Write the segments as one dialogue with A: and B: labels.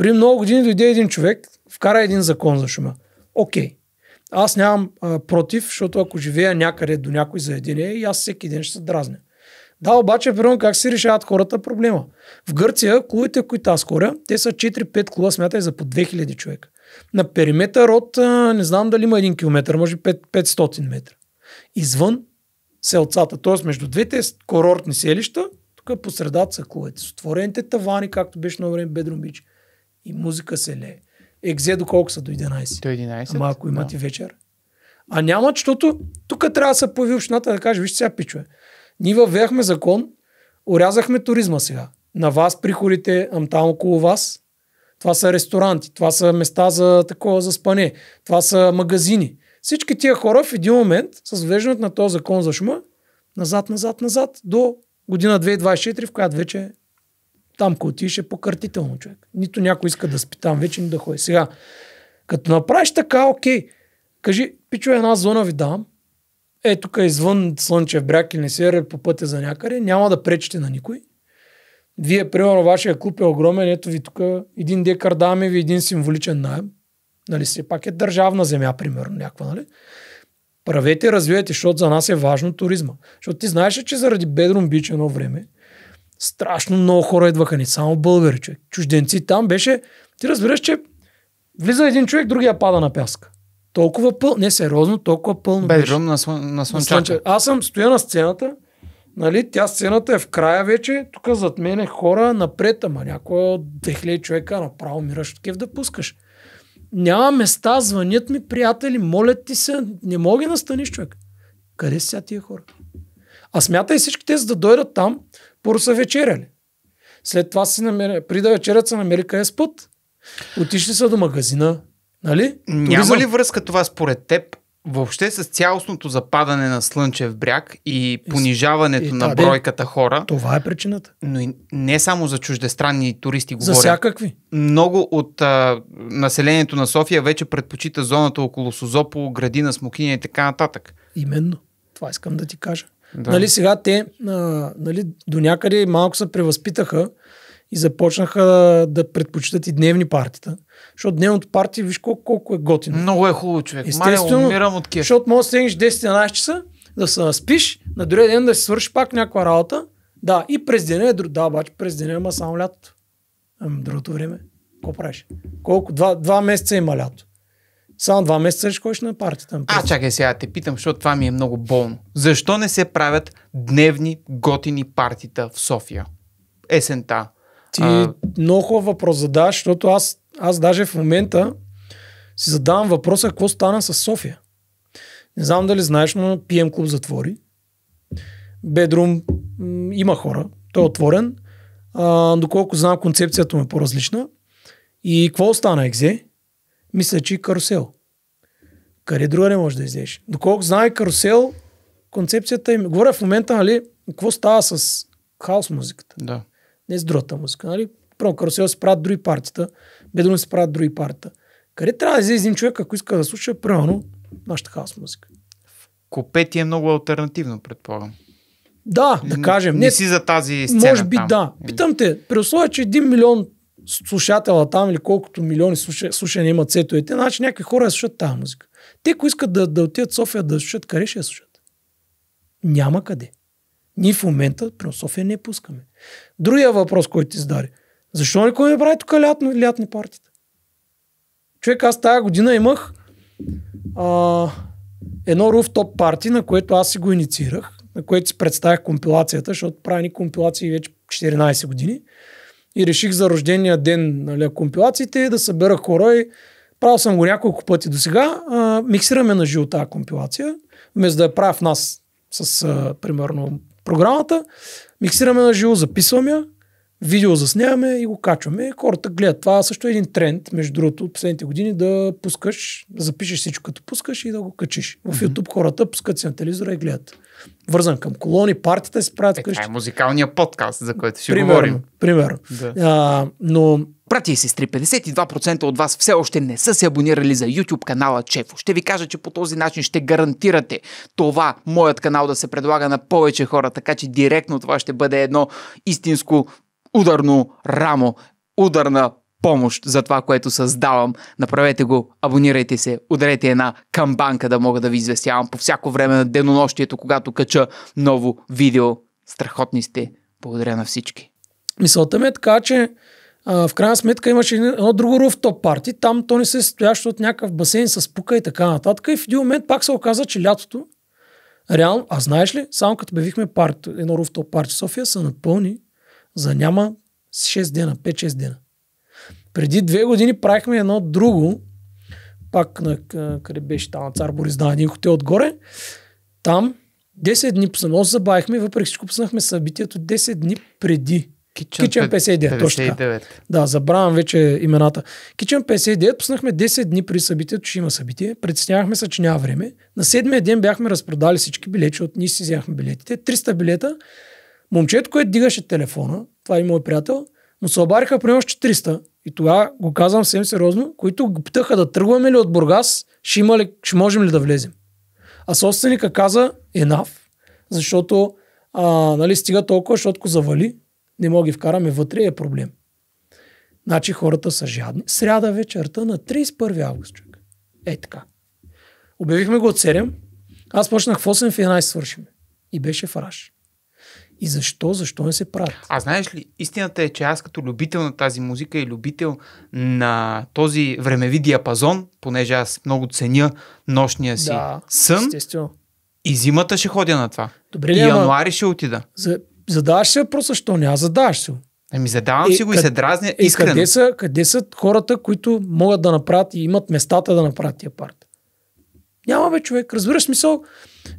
A: При много години дойде един човек, вкара един закон за шума. Окей. Okay. Аз нямам а, против, защото ако живея някъде до някой заведение, и аз всеки ден ще се дразня. Да, обаче, примерно, как си решават хората проблема? В Гърция, клубите, които аз хоря, те са 4-5 кола, смятай за по 2000 човека. На периметър от, а, не знам дали има 1 км, може 5, 500 метра. Извън селцата, т.е. между двете курортни селища, тук посредата са колите, с отворените тавани, както беше на време Бедром и музика се лее. Екзе до колко са? До 11. До 11? Ама ако имате да. вечер. А няма, защото тук трябва да се появи общината да каже, вижте сега пичове. Ние въвяхме закон, урязахме туризма сега. На вас приходите, ам там около вас. Това са ресторанти, това са места за такова за спане, това са магазини. Всички тия хора в един момент с въвеждането на този закон за шума назад, назад, назад до година 2024, в която вече там, ако отидеш е покъртително човек. Нито някой иска да спитам вече, ни да ходи. Сега, като направиш така, окей, кажи, пичо една зона ви дам, е тук е извън Слънчев бряг или не се по пътя за някъде, няма да пречите на никой. Вие, примерно, вашия клуб е огромен, ето ви тук един декар даме ви един символичен найем. Нали, все пак е държавна земя, примерно, някаква, нали? Правете, развивайте, защото за нас е важно туризма. Защото ти знаеш, че заради Бедрум Бич едно време, страшно много хора идваха, не само българи, човек. Чужденци там беше, ти разбираш, че влиза един човек, другия пада на пяска. Толкова пълно, не сериозно,
B: толкова пълно. беше. на, слън, на, слънчака. на
A: Аз съм стоя на сцената, нали, тя сцената е в края вече, тук зад мен е хора напред, ама някоя от 2000 човека направо мираш такив да пускаш. Няма места, звънят ми приятели, молят ти се, не мога да настаниш човек. Къде са тия хора? А смятай всички те, за да дойдат там, първо са вечеряли. След това си намери, при да вечерят са намери къде път. Отишли са до магазина. Нали? Туризъм. Няма ли
B: връзка това според теб въобще с цялостното западане на Слънчев бряг и понижаването и, и, на да, бройката хора. Това е причината. Но и не само за чуждестранни туристи говоря. За всякакви. Много от а, населението на София вече предпочита зоната около Созопол, градина, Смокиня и така нататък.
A: Именно. Това искам да ти кажа. Да. Нали, сега те а, нали, до някъде малко се превъзпитаха и започнаха да предпочитат и дневни партита. Защото дневното парти, виж колко, колко е готино. Много е хубаво, човек. Естествено, Мале, умирам от кеш. Защото можеш да стегнеш 10-11 часа, да се наспиш, на другия ден да си свършиш пак някаква работа. Да, и през деня е друг. Да, обаче през деня има само лятото. Ами, другото време. Какво правиш? Колко? Два, два месеца има лято.
B: Само два месеца ще ходиш на партията. А, чакай сега, те питам, защото това ми е много болно. Защо не се правят дневни готини партита в София? Есента. Ти а...
A: много хубав въпрос задаваш, защото аз, аз даже в момента си задавам въпроса какво стана с София. Не знам дали знаеш, но пием клуб затвори. Бедрум има хора. Той е отворен. А, доколко знам, концепцията му е по-различна. И какво остана, Екзе? мисля, че и карусел. Къде друга не можеш да излезеш? Доколко знае карусел, концепцията им... Говоря в момента, нали, какво става с хаос музиката? Да. Не с другата музика, нали? Първо, карусел се правят други партията, бедно се правят други партията. Къде трябва да излезе един човек, ако иска да слуша, примерно, нашата хаос
B: музика? Копети е много альтернативно, предполагам. Да, да кажем. Не, не си за тази сцена. Може би там. да. Питам те, при условие, че 1 милион
A: слушателя там или колкото милиони слушания имат сетовете, значи някакви хора я слушат тази музика. Те, ако искат да, да отидат в София да слушат, къде ще я слушат? Няма къде. Ние в момента при София не пускаме. Другия въпрос, който ти зададе. Защо никой не прави тук лятно, лятни партита? Човек, аз тази година имах а, едно руфтоп парти, на което аз си го инициирах, на което си представях компилацията, защото правя ни компилации вече 14 години и реших за рождения ден нали, компилациите да събера хора и правил съм го няколко пъти до сега. Миксираме на живо тази компилация, вместо да я правя в нас с, а, примерно, програмата. Миксираме на живо, записваме я, видео засняваме и го качваме. Хората гледат. Това също е един тренд, между другото, от последните години да пускаш, да запишеш всичко, като пускаш и да го качиш. В YouTube mm-hmm. хората пускат си на телевизора и гледат. Вързан към колони, партията си правят
B: е, Това е музикалния подкаст, за който си примерно, говорим. Примерно. Да. А, но Прати и сестри, 52% от вас все още не са се абонирали за YouTube канала Чефо. Ще ви кажа, че по този начин ще гарантирате това, моят канал да се предлага на повече хора, така че директно това ще бъде едно истинско ударно рамо, ударна помощ за това, което създавам. Направете го, абонирайте се, ударете една камбанка да мога да ви известявам по всяко време на денонощието, когато кача ново видео. Страхотни сте. Благодаря на всички.
A: Мисълта ми е така, че а, в крайна сметка имаше едно друго руфтоп парти. Там то не се стояше от някакъв басейн с пука и така нататък. И в един момент пак се оказа, че лятото Реално, а знаеш ли, само като бевихме парти, едно руфтоп парти София, се напълни за няма 6 дена, 5-6 дена. Преди две години правихме едно друго, пак на къде беше там, на Цар Борис, да, един хотел отгоре. Там 10 дни само се забавихме, въпреки всичко пуснахме събитието 10 дни преди. Кичен 59, точно така. Да, забравям вече имената. Кичен 59 пуснахме 10 дни при събитието, че има събитие. Предснявахме се, че няма време. На седмия ден бяхме разпродали всички билети, от ние си взяхме билетите. 300 билета Момчето, което дигаше телефона, това е мой приятел, му се обариха при още 300. И тогава го казвам съвсем сериозно, които го питаха да тръгваме ли от Бургас, ще, има ли, ще можем ли да влезем. А собственика каза енав, защото а, нали, стига толкова, защото завали, не мога ги вкараме вътре, е проблем. Значи хората са жадни. Сряда вечерта на 31 август. Човек. Е така. Обявихме го от 7. Аз почнах в 8 в 11 свършим. И беше фараш. И защо? Защо не се правят?
B: А знаеш ли, истината е, че аз като любител на тази музика и любител на този времеви диапазон, понеже аз много ценя нощния си да, сън, естествено. и зимата ще ходя на това. Добре, и януари ама... ще отида. За...
A: Задаваш се въпроса, защо не? Аз задаваш се.
B: Ами, задавам е, си го къд... и се дразня е, Къде са,
A: къде са хората, които могат да направят и имат местата да направят тия парт? Няма бе, човек. Разбираш смисъл?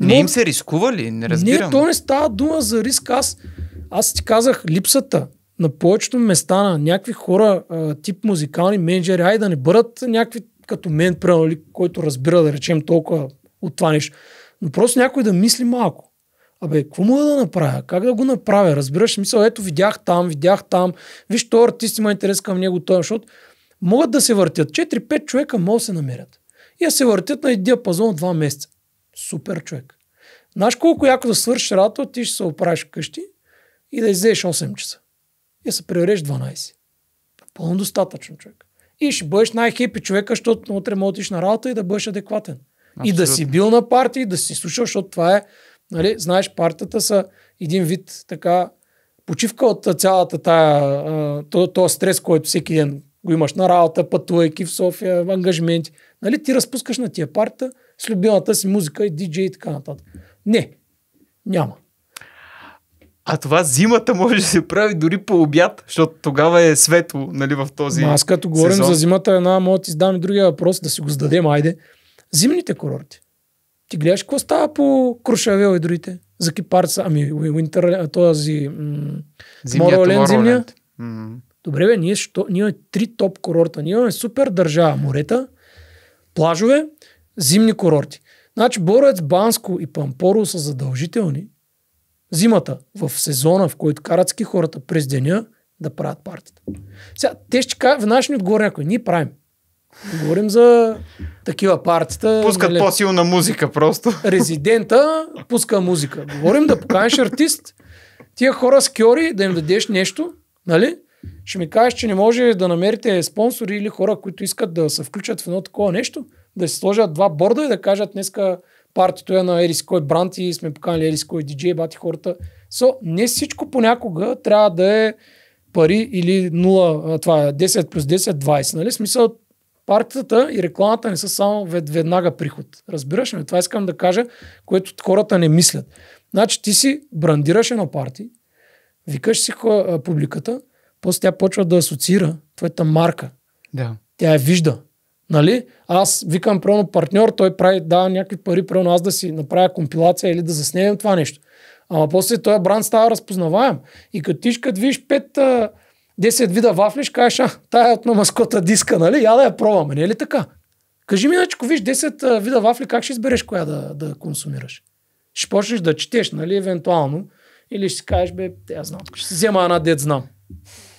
B: Но... Не им се рискува ли? Не разбирам. Не, то
A: не става дума за риск. Аз, аз ти казах липсата на повечето места на някакви хора, а, тип музикални менеджери, ай да не бъдат някакви като мен, примерно, нали, който разбира, да речем, толкова от това нещо. Но просто някой да мисли малко. Абе, какво мога да направя? Как да го направя? Разбираш, мисъл, ето видях там, видях там. Виж, този артист има интерес към него, той, защото могат да се въртят. 4-5 човека могат да се намерят и се въртят на един диапазон от два месеца. Супер човек. Знаеш колко яко да свършиш работа, ти ще се оправиш вкъщи и да излезеш 8 часа. И да се превреш 12. Пълно достатъчно човек. И ще бъдеш най-хепи човека, защото утре отиш на работа и да бъдеш адекватен. Абсолютно. И да си бил на партии, да си слушал, защото това е, нали, знаеш, партията са един вид така почивка от цялата тая, този то стрес, който всеки ден го имаш на работа, пътувайки в София, в ангажименти нали, ти разпускаш на тия парта с любимата си музика и диджей и така нататък. Не, няма.
B: А това зимата може да се прави дори по обяд, защото тогава е светло нали, в този Аз като говорим сезон. за зимата,
A: една мога да ти задам и другия въпрос, да си го зададем, айде. Зимните курорти. Ти гледаш какво става по Крушавел и другите? За кипарца, ами Уинтер, този м- Моролен зимния. Добре, бе, ние, що, ние имаме три топ курорта. Ние имаме супер държава, морета, плажове, зимни курорти. Значи Борец, Банско и Пампоро са задължителни зимата, в сезона, в който карат ски хората през деня, да правят партията. Сега, те ще кажат, в ще ни отговор някой. Ние правим. Говорим за такива партита. Пускат нали, по-силна музика просто. Резидента пуска музика. Говорим да поканеш артист, тия хора с кьори, да им дадеш нещо, нали? ще ми кажеш, че не може да намерите спонсори или хора, които искат да се включат в едно такова нещо, да се сложат два борда и да кажат днеска партито е на Ерис кой бранд и сме поканали Ерис кой диджей, бати хората. So, не всичко понякога трябва да е пари или 0, това е 10 плюс 10, 20. Нали? Смисъл, партията и рекламата не са само веднага приход. Разбираш ли? Това искам да кажа, което хората не мислят. Значи ти си брандираш едно парти, викаш си публиката, после тя почва да асоциира твоята марка. Да. Тя я вижда. Нали? Аз викам, прено партньор, той прави, дава някакви пари, прено аз да си направя компилация или да заснемем това нещо. Ама после този бранд става разпознаваем. И като ти като видиш 5 10 вида вафли, ще кажеш, а, тая е от на маскота диска, нали? Я да я пробваме, не е ли така? Кажи ми, иначе, ако виж 10 вида вафли, как ще избереш коя да, да консумираш? Ще почнеш да четеш, нали, евентуално. Или ще си кажеш, бе, я знам, ще
B: си взема една дет знам.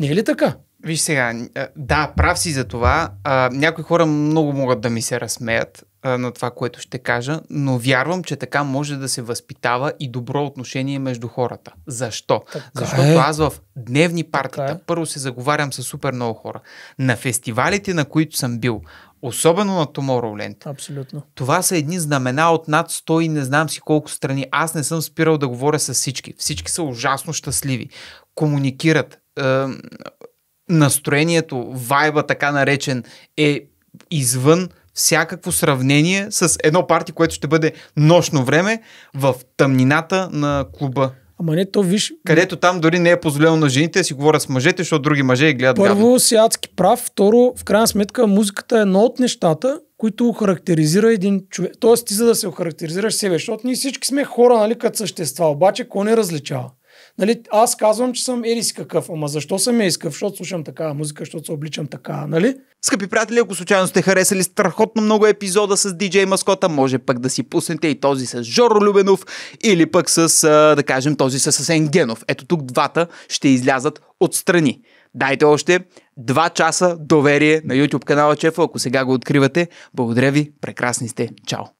B: Не е ли така? Виж сега, да, прав си за това. А, някои хора много могат да ми се разсмеят а, на това, което ще кажа, но вярвам, че така може да се възпитава и добро отношение между хората. Защо? Така е. Защото е. аз в дневни партита е. първо се заговарям с супер много хора. На фестивалите, на които съм бил, Особено на Tomorrowland. Абсолютно. Това са едни знамена от над 100 и не знам си колко страни. Аз не съм спирал да говоря с всички. Всички са ужасно щастливи. Комуникират, е, настроението, вайба така наречен е извън всякакво сравнение с едно парти, което ще бъде нощно време в тъмнината на клуба. Ама не, то виж... Където там дори не е позволено на жените да си говорят с мъжете, защото други мъже и гледат Първо, гадно. си адски прав. Второ,
A: в крайна сметка, музиката е едно от нещата, които характеризира един човек. Тоест, ти за да се охарактеризираш себе, защото ние всички сме хора, нали, като същества, обаче кой не различава? Нали, аз казвам, че съм ерис какъв, ама защо съм ерис какъв? Защото слушам такава музика, защото се обличам така,
B: нали? Скъпи приятели, ако случайно сте харесали страхотно много епизода с DJ Маскота, може пък да си пуснете и този с Жоро Любенов или пък с, да кажем, този с Асен Генов. Ето тук двата ще излязат отстрани. Дайте още 2 часа доверие на YouTube канала Чефа, ако сега го откривате. Благодаря ви, прекрасни сте. Чао!